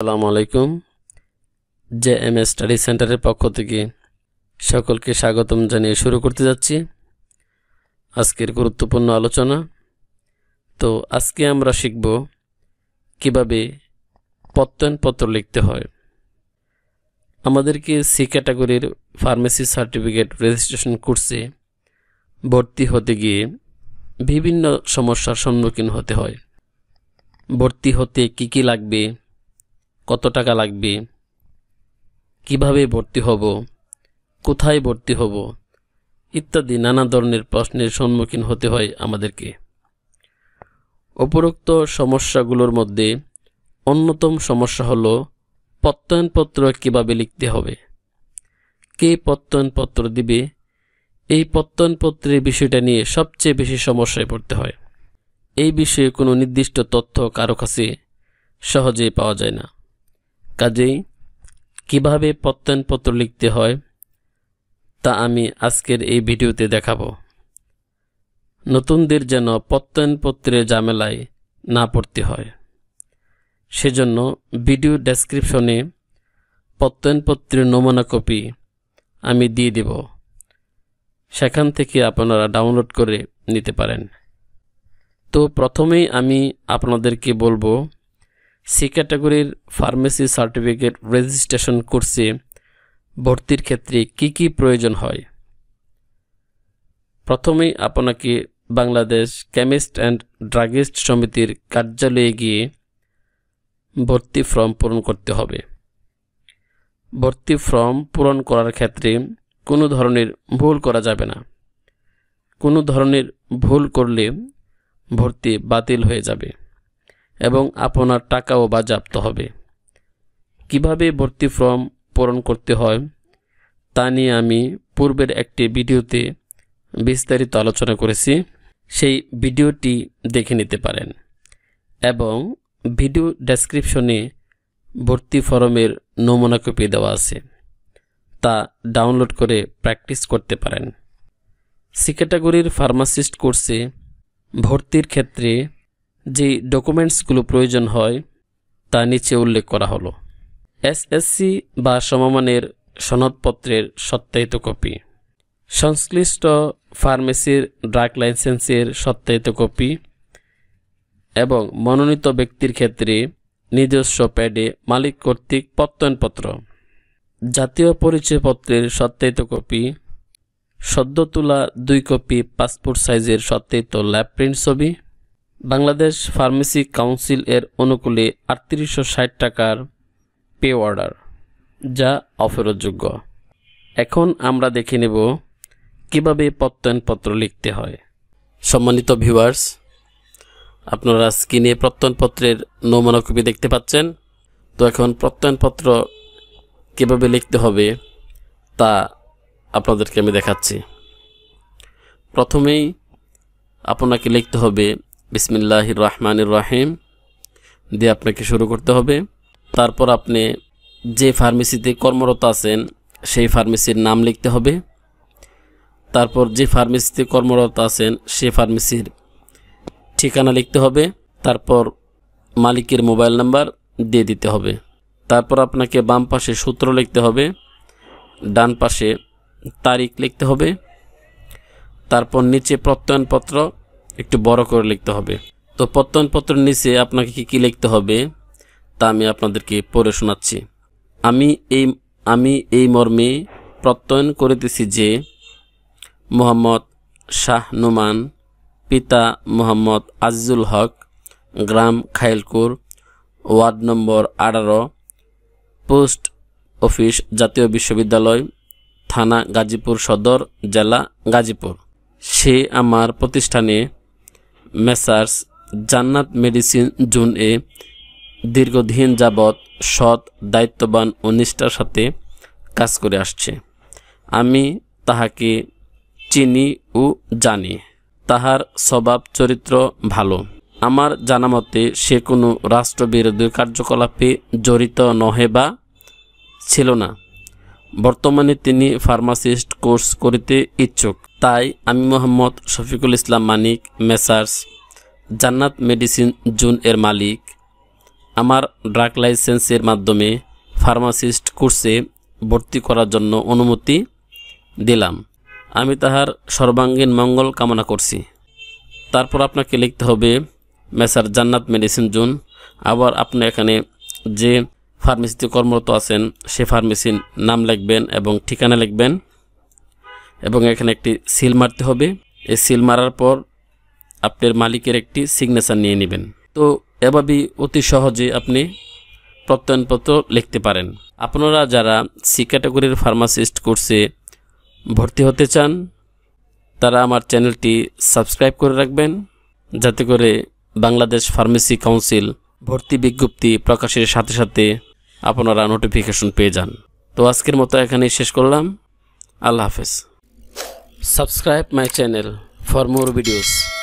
আসসালামু আলাইকুম J M S study সেন্টারের পক্ষ থেকে সকলকে স্বাগতম জানিয়ে শুরু করতে যাচ্ছি আজকের গুরুত্বপূর্ণ আলোচনা তো আজকে আমরা শিখব কিভাবে প্রত্যয়নপত্র লিখতে হয় আমাদেরকে সি ক্যাটাগরির ফার্মেসি সার্টিফিকেট রেজিস্ট্রেশন কোর্সে ভর্তি হতে গিয়ে বিভিন্ন সমস্যার সম্মুখীন হতে হয় ভর্তি হতে কি কি লাগবে কত টাকা লাগবে কিভাবে ভর্তি হব কোথায় ভর্তি হব ইত্যাদি নানা ধরনের প্রশ্নের সম্মুখীন হতে হয় আমাদেরকে উপরোক্ত সমস্যাগুলোর মধ্যে অন্যতম সমস্যা হল প্রত্যয়নপত্র কীভাবে লিখতে হবে কে প্রত্যয়নপত্র দিবে এই প্রত্যয়নপত্রের বিষয়টা নিয়ে সবচেয়ে বেশি সমস্যায় পড়তে হয় এই বিষয়ে কোনো নির্দিষ্ট তথ্য কারো কাছে সহজেই পাওয়া যায় না কাজেই কিভাবে প্রত্যয়নপত্র লিখতে হয় তা আমি আজকের এই ভিডিওতে দেখাবো নতুনদের যেন প্রত্যয়নপত্রের ঝামেলায় না পড়তে হয় সেজন্য ভিডিও ডেসক্রিপশনে প্রত্যয়নপত্রের নমুনা কপি আমি দিয়ে দেব সেখান থেকে আপনারা ডাউনলোড করে নিতে পারেন তো প্রথমেই আমি আপনাদেরকে বলবো সি ক্যাটাগরির ফার্মেসি সার্টিফিকেট রেজিস্ট্রেশন কোর্সে ভর্তির ক্ষেত্রে কি কি প্রয়োজন হয় প্রথমে আপনাকে বাংলাদেশ কেমিস্ট অ্যান্ড ড্রাগিস্ট সমিতির কার্যালয়ে গিয়ে ভর্তি ফর্ম পূরণ করতে হবে ভর্তি ফর্ম পূরণ করার ক্ষেত্রে কোনো ধরনের ভুল করা যাবে না কোনো ধরনের ভুল করলে ভর্তি বাতিল হয়ে যাবে এবং আপনার টাকাও বাজাপ্ত হবে কিভাবে ভর্তি ফর্ম পূরণ করতে হয় তা নিয়ে আমি পূর্বের একটি ভিডিওতে বিস্তারিত আলোচনা করেছি সেই ভিডিওটি দেখে নিতে পারেন এবং ভিডিও ডেসক্রিপশনে ভর্তি ফরমের নমুনা কপি দেওয়া আছে তা ডাউনলোড করে প্র্যাকটিস করতে পারেন সি ফার্মাসিস্ট কোর্সে ভর্তির ক্ষেত্রে যে ডকুমেন্টসগুলো প্রয়োজন হয় তা নিচে উল্লেখ করা হলো এসএসসি বা সমমানের সনদপত্রের সত্যায়িত কপি সংশ্লিষ্ট ফার্মেসির ড্রাগ লাইসেন্সের সত্যায়িত কপি এবং মনোনীত ব্যক্তির ক্ষেত্রে নিজস্ব প্যাডে মালিক কর্তৃক প্রত্যয়নপত্র জাতীয় পরিচয়পত্রের সত্যায়িত কপি সদ্য তোলা দুই কপি পাসপোর্ট সাইজের সত্যায়িত ল্যাব প্রিন্ট ছবি বাংলাদেশ ফার্মেসি কাউন্সিল এর অনুকূলে আটত্রিশশো ষাট টাকার পে অর্ডার যা অফেরতযোগ্য এখন আমরা দেখে নেব কীভাবে প্রত্যয়নপত্র লিখতে হয় সম্মানিত ভিউয়ার্স আপনারা স্ক্রিনে প্রত্যয়নপত্রের কপি দেখতে পাচ্ছেন তো এখন প্রত্যয়নপত্র কীভাবে লিখতে হবে তা আপনাদেরকে আমি দেখাচ্ছি প্রথমেই আপনাকে লিখতে হবে বিসমিল্লাহ রহমানির রাহিম দিয়ে আপনাকে শুরু করতে হবে তারপর আপনি যে ফার্মেসিতে কর্মরত আছেন সেই ফার্মেসির নাম লিখতে হবে তারপর যে ফার্মেসিতে কর্মরত আছেন সে ফার্মেসির ঠিকানা লিখতে হবে তারপর মালিকের মোবাইল নাম্বার দিয়ে দিতে হবে তারপর আপনাকে বাম পাশে সূত্র লিখতে হবে ডান পাশে তারিখ লিখতে হবে তারপর নিচে প্রত্যয়নপত্র একটু বড় করে লিখতে হবে তো প্রত্যয়নপত্রের নিচে আপনাকে কি কি লিখতে হবে তা আমি আপনাদেরকে পড়ে শোনাচ্ছি আমি এই আমি এই মর্মে প্রত্যয়ন করিতেছি যে মোহাম্মদ শাহ নুমান পিতা মোহাম্মদ আজিজুল হক গ্রাম খাইলকুর ওয়ার্ড নম্বর আঠারো পোস্ট অফিস জাতীয় বিশ্ববিদ্যালয় থানা গাজীপুর সদর জেলা গাজীপুর সে আমার প্রতিষ্ঠানে মেসার্স জান্নাত মেডিসিন জুন এ দীর্ঘদিন যাবৎ সৎ দায়িত্ববান ও নিষ্ঠার সাথে কাজ করে আসছে আমি তাহাকে চিনি ও জানি তাহার স্বভাব চরিত্র ভালো আমার জানামতে সে কোনো রাষ্ট্রবিরোধী কার্যকলাপে জড়িত নহে বা ছিল না বর্তমানে তিনি ফার্মাসিস্ট কোর্স করিতে ইচ্ছুক তাই আমি মোহাম্মদ শফিকুল ইসলাম মানিক মেসার্স জান্নাত মেডিসিন জুন এর মালিক আমার ড্রাগ লাইসেন্সের মাধ্যমে ফার্মাসিস্ট কোর্সে ভর্তি করার জন্য অনুমতি দিলাম আমি তাহার সর্বাঙ্গীন মঙ্গল কামনা করছি তারপর আপনাকে লিখতে হবে মেসার জান্নাত মেডিসিন জুন আবার আপনি এখানে যে ফার্মেসিতে কর্মরত আছেন সে ফার্মেসির নাম লিখবেন এবং ঠিকানা লিখবেন এবং এখানে একটি সিল মারতে হবে এই সিল মারার পর আপনার মালিকের একটি সিগনেচার নিয়ে নেবেন তো এভাবেই অতি সহজে আপনি প্রত্যয়নপত্র লিখতে পারেন আপনারা যারা সি ক্যাটাগরির ফার্মাসিস্ট কোর্সে ভর্তি হতে চান তারা আমার চ্যানেলটি সাবস্ক্রাইব করে রাখবেন যাতে করে বাংলাদেশ ফার্মেসি কাউন্সিল ভর্তি বিজ্ঞপ্তি প্রকাশের সাথে সাথে আপনারা নোটিফিকেশন পেয়ে যান তো আজকের মতো এখানেই শেষ করলাম আল্লাহ হাফেজ subscribe my channel for more videos